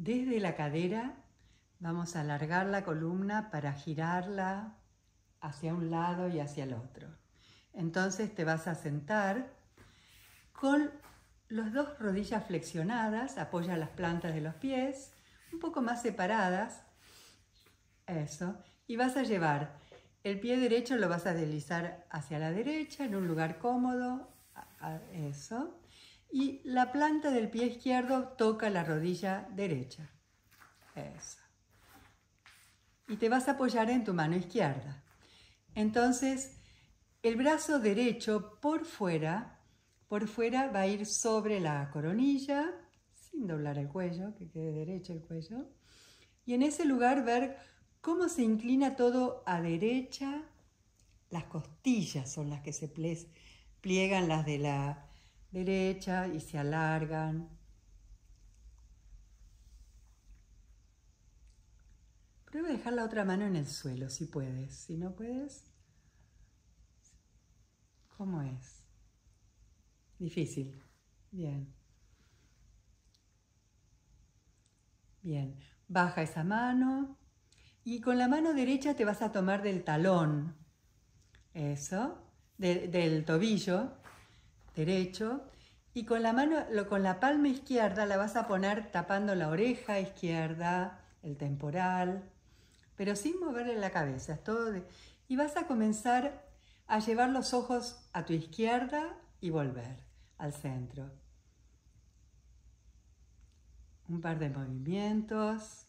Desde la cadera vamos a alargar la columna para girarla hacia un lado y hacia el otro. Entonces te vas a sentar con las dos rodillas flexionadas, apoya las plantas de los pies, un poco más separadas. Eso. Y vas a llevar el pie derecho, lo vas a deslizar hacia la derecha en un lugar cómodo. Eso y la planta del pie izquierdo toca la rodilla derecha. Eso. Y te vas a apoyar en tu mano izquierda. Entonces, el brazo derecho por fuera, por fuera va a ir sobre la coronilla, sin doblar el cuello, que quede derecho el cuello. Y en ese lugar ver cómo se inclina todo a derecha. Las costillas son las que se pliegan, las de la derecha y se alargan. Prueba dejar la otra mano en el suelo si puedes. Si no puedes, ¿cómo es? Difícil. Bien. Bien. Baja esa mano y con la mano derecha te vas a tomar del talón. Eso. del tobillo derecho y con la mano, lo, con la palma izquierda la vas a poner tapando la oreja izquierda, el temporal, pero sin moverle la cabeza. Es todo y vas a comenzar a llevar los ojos a tu izquierda y volver al centro. Un par de movimientos.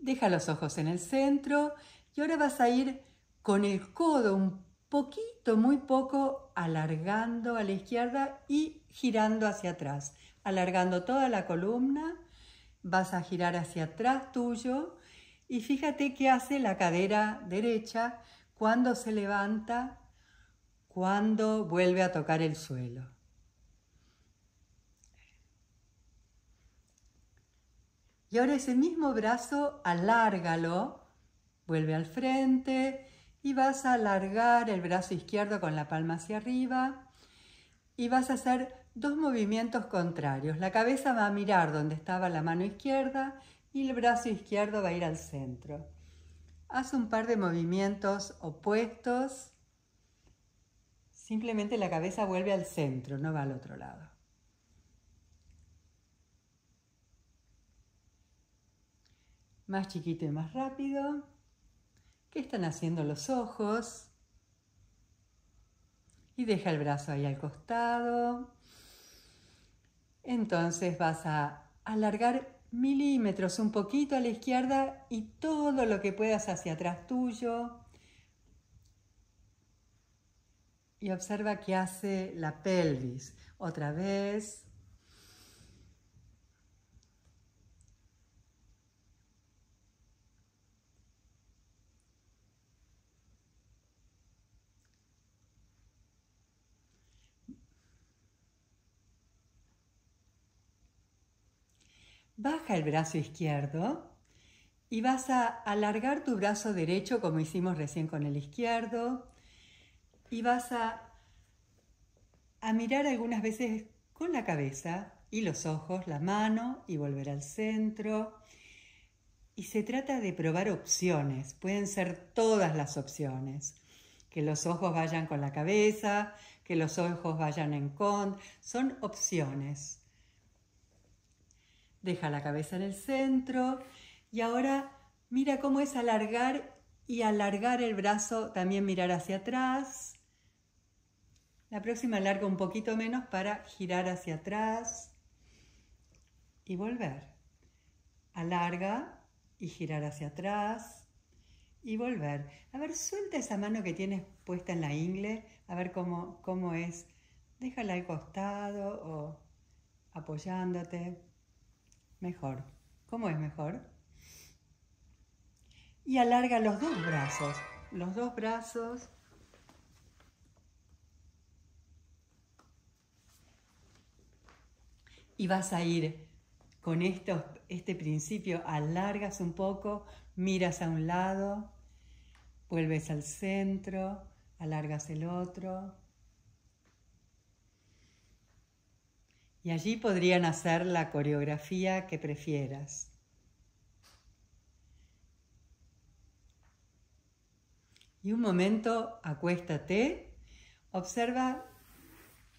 Deja los ojos en el centro y ahora vas a ir con el codo un poquito, muy poco, alargando a la izquierda y girando hacia atrás. Alargando toda la columna, vas a girar hacia atrás tuyo y fíjate qué hace la cadera derecha cuando se levanta, cuando vuelve a tocar el suelo. Y ahora ese mismo brazo, alárgalo, vuelve al frente, y vas a alargar el brazo izquierdo con la palma hacia arriba y vas a hacer dos movimientos contrarios. La cabeza va a mirar donde estaba la mano izquierda y el brazo izquierdo va a ir al centro. Haz un par de movimientos opuestos. Simplemente la cabeza vuelve al centro, no va al otro lado. Más chiquito y más rápido. ¿Qué están haciendo los ojos? Y deja el brazo ahí al costado. Entonces vas a alargar milímetros un poquito a la izquierda y todo lo que puedas hacia atrás tuyo. Y observa que hace la pelvis. Otra vez. Baja el brazo izquierdo y vas a alargar tu brazo derecho como hicimos recién con el izquierdo y vas a, mirar algunas veces con la cabeza y los ojos, la mano y volver al centro. Y se trata de probar opciones, pueden ser todas las opciones. Que los ojos vayan con la cabeza, que los ojos vayan en con, son opciones. Deja la cabeza en el centro y ahora mira cómo es alargar y alargar el brazo, también mirar hacia atrás. La próxima alarga un poquito menos para girar hacia atrás y volver. Alarga y girar hacia atrás y volver. A ver, suelta esa mano que tienes puesta en la ingle, a ver cómo, cómo es. Déjala al costado o apoyándote mejor. ¿Cómo es mejor? Y alarga los dos brazos. Los dos brazos. Y vas a ir con este principio. Alargas un poco, miras a un lado, vuelves al centro, alargas el otro. y allí podrían hacer la coreografía que prefieras. Y un momento, acuéstate, observa,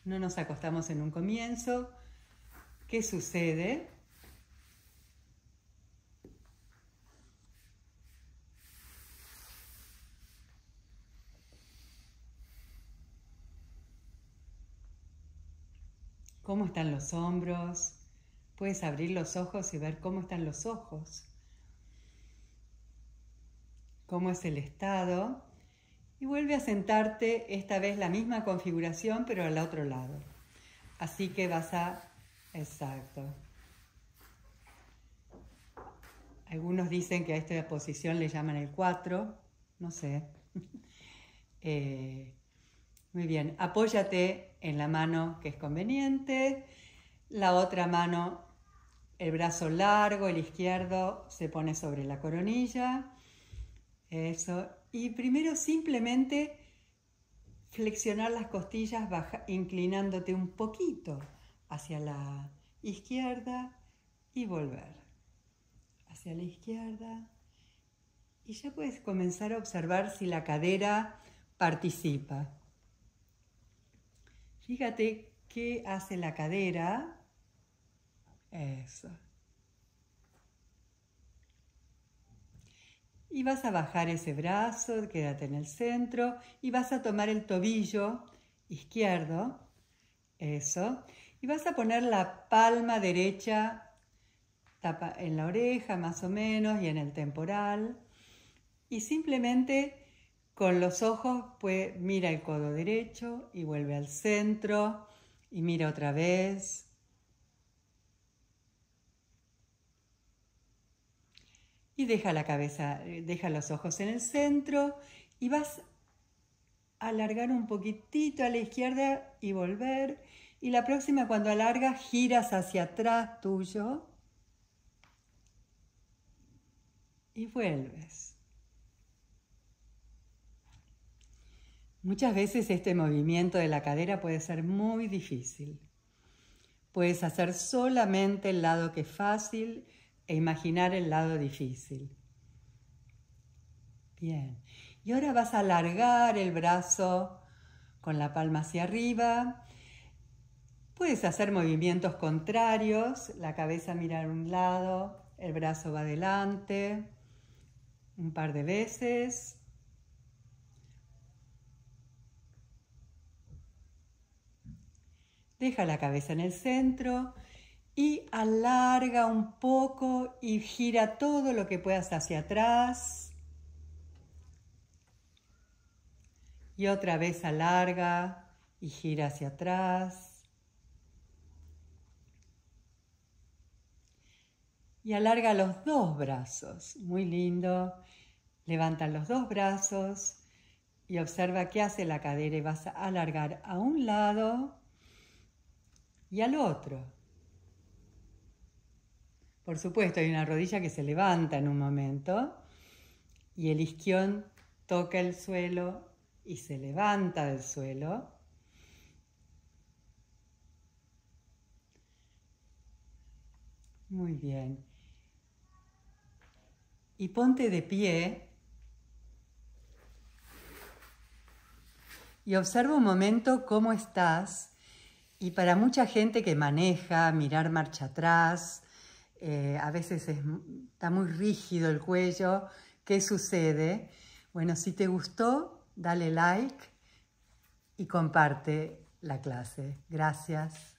no nos acostamos en un comienzo, qué sucede cómo están los hombros. Puedes abrir los ojos y ver cómo están los ojos, cómo es el estado. Y vuelve a sentarte, esta vez la misma configuración, pero al otro lado. Así que vas a... Exacto. Algunos dicen que a esta posición le llaman el 4, no sé. Eh, muy bien, apóyate en la mano que es conveniente, la otra mano, el brazo largo, el izquierdo, se pone sobre la coronilla. Eso, y primero simplemente flexionar las costillas inclinándote un poquito hacia la izquierda y volver hacia la izquierda. Y ya puedes comenzar a observar si la cadera participa. Fíjate qué hace la cadera. Eso. Y vas a bajar ese brazo, quédate en el centro y vas a tomar el tobillo izquierdo. Eso. Y vas a poner la palma derecha en la oreja más o menos y en el temporal. Y simplemente con los ojos, pues mira el codo derecho y vuelve al centro y mira otra vez. Y deja la cabeza, eh, deja los ojos en el centro y vas a alargar un poquitito a la izquierda y volver. Y la próxima cuando alargas giras hacia atrás tuyo y vuelves. Muchas veces este movimiento de la cadera puede ser muy difícil. Puedes hacer solamente el lado que es fácil e imaginar el lado difícil. Bien. Y ahora vas a alargar el brazo con la palma hacia arriba. Puedes hacer movimientos contrarios, la cabeza mirar un lado, el brazo va adelante un par de veces. Deja la cabeza en el centro y alarga un poco y gira todo lo que puedas hacia atrás. Y otra vez alarga y gira hacia atrás. y alarga los dos brazos. Muy lindo. Levanta los dos brazos y observa qué hace la cadera y vas a alargar a un lado y al otro. Por supuesto, hay una rodilla que se levanta en un momento y el isquión toca el suelo y se levanta del suelo. Muy bien. Y ponte de pie y observa un momento cómo estás y para mucha gente que maneja, mirar marcha atrás, eh, a veces está muy rígido el cuello, ¿qué sucede? Bueno, si te gustó, dale like y comparte la clase. Gracias.